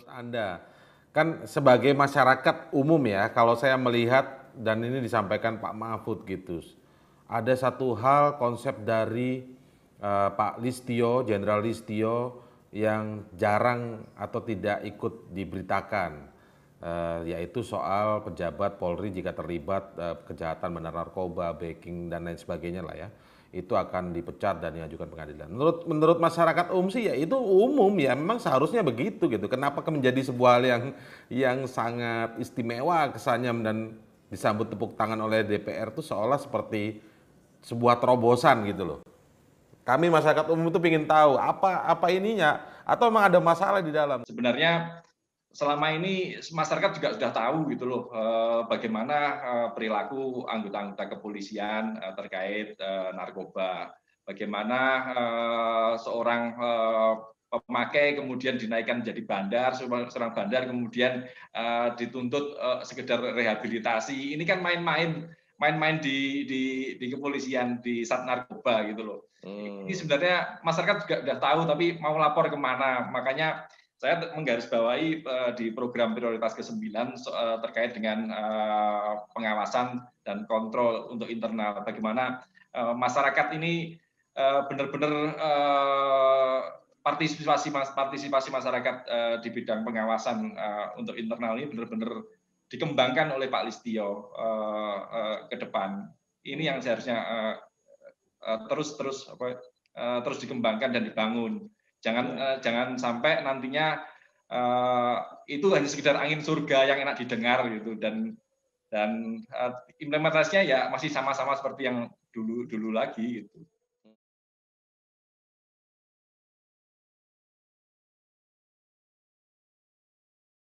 menurut Anda? Kan sebagai masyarakat umum ya, kalau saya melihat dan ini disampaikan Pak Mahfud gitu, ada satu hal konsep dari uh, Pak Listio, Jenderal Listio yang jarang atau tidak ikut diberitakan uh, yaitu soal pejabat Polri jika terlibat uh, kejahatan benar narkoba, baking dan lain sebagainya lah ya itu akan dipecat dan diajukan pengadilan. Menurut menurut masyarakat umum sih ya itu umum ya memang seharusnya begitu gitu. Kenapa menjadi sebuah hal yang yang sangat istimewa kesannya dan disambut tepuk tangan oleh DPR itu seolah seperti sebuah terobosan gitu loh. Kami masyarakat umum itu ingin tahu apa apa ininya atau memang ada masalah di dalam. Sebenarnya selama ini masyarakat juga sudah tahu gitu loh eh, bagaimana eh, perilaku anggota-anggota kepolisian eh, terkait narkoba, bagaimana seorang pemakai kemudian dinaikkan menjadi bandar, seorang bandar kemudian dituntut sekedar rehabilitasi. Ini kan main-main main-main di, di di kepolisian di sat narkoba gitu loh. Ini hmm. sebenarnya masyarakat juga sudah tahu tapi mau lapor kemana, makanya saya menggarisbawahi eh, di program prioritas ke-9 eh, terkait dengan eh, pengawasan dan kontrol untuk internal bagaimana masyarakat ini benar-benar partisipasi partisipasi masyarakat di bidang pengawasan untuk internal ini benar-benar dikembangkan oleh Pak Listio ke depan. Ini yang seharusnya terus terus terus dikembangkan dan dibangun Jangan uh, jangan sampai nantinya uh, itu hanya sekedar angin surga yang enak didengar gitu dan dan uh, implementasinya ya masih sama-sama seperti yang dulu dulu lagi gitu.